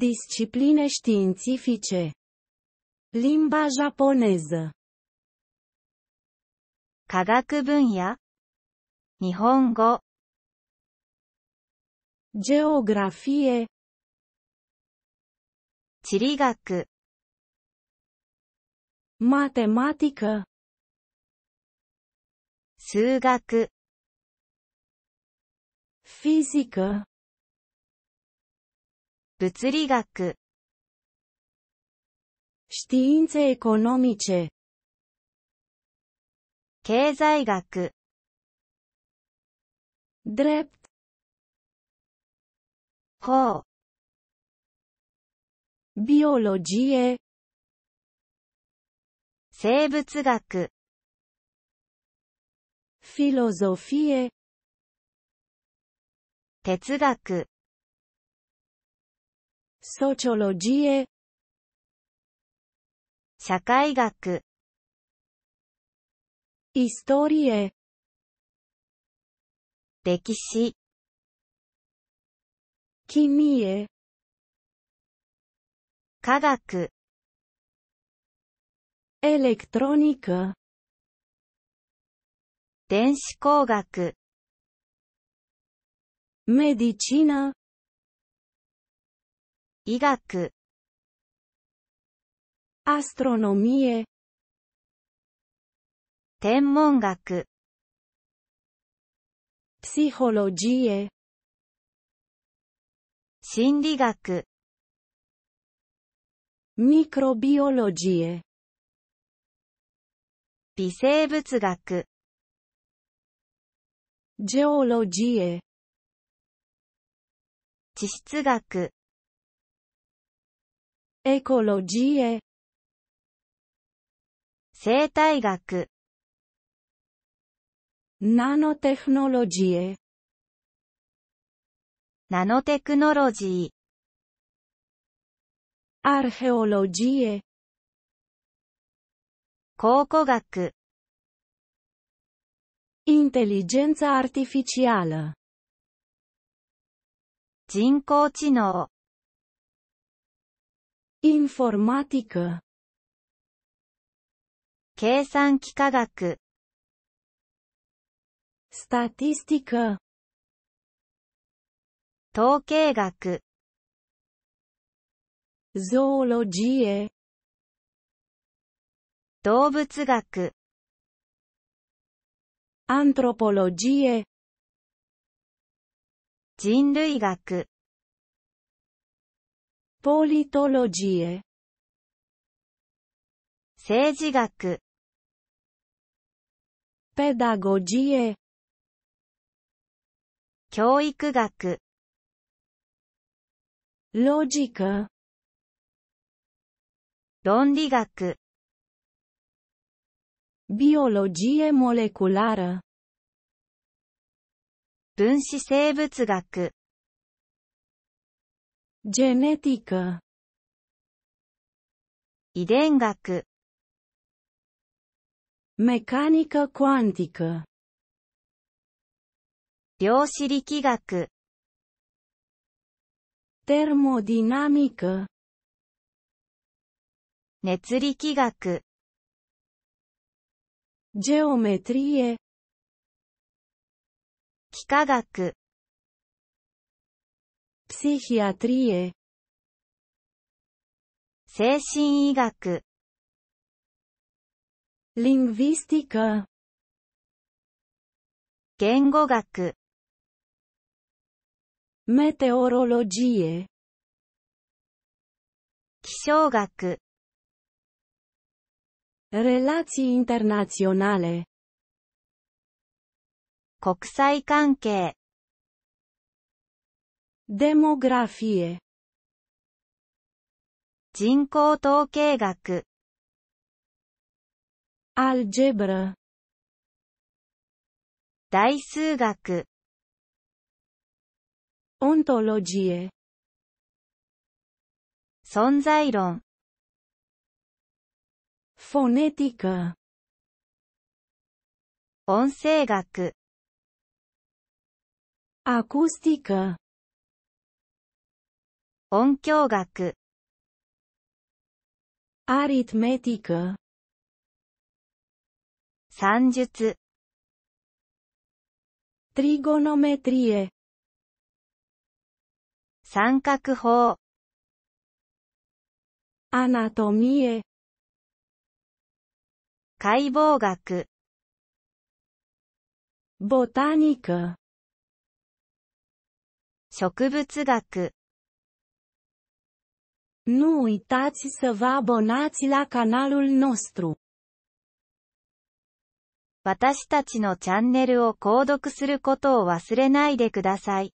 Discipline științifice. Limba japoneză. Nihongo Geografie. Chirigaku Matematică. Sugaku Fizică. 物理学 Științe economice 経済学 drept 法 biologie 生物学 f i l o s o f i e 哲学 Sociologie 社会学 Istorie 歴史 Chimie 科学 Electronica 電子工学 Medicina 医学 astronomie 天文学 psychologie 心理学 microbiologie 微生物学 geologie 地質学 Ecologie 生態学 Nanotechnologie ナノテクノロジー Archeologie 考古学 Intelligenza artificială 人工知能 informatică 計算機科学 statistică 統計学 zoologie 動物学 antropologie 人類学 politologie 政治学 pedagogie 教育学 logica 論理学 biologie moleculară 分子生物学 g e n e t i c a 遺伝学 m e c a n i c a q u a n t i c a 量子力学 t h e r m o d y n a m i c a 熱力学 geometrie 幾何学 Psychiatrie 精神医学 Linguistica 言語学 Meteorologie 気象学 Relații internaționale 国際関係 Demografie 人口統計学 Algebra 大数学 Ontologie 存在論 Phonetica 音声学 Acustica 音響学アリトメティク算術トリゴノメトリエ三角法アナトミエ解剖学ボタニク植物学 Nu uitați să vă abonați la canalul nostru. 私たちのチャンネルを購読することを忘れないでください。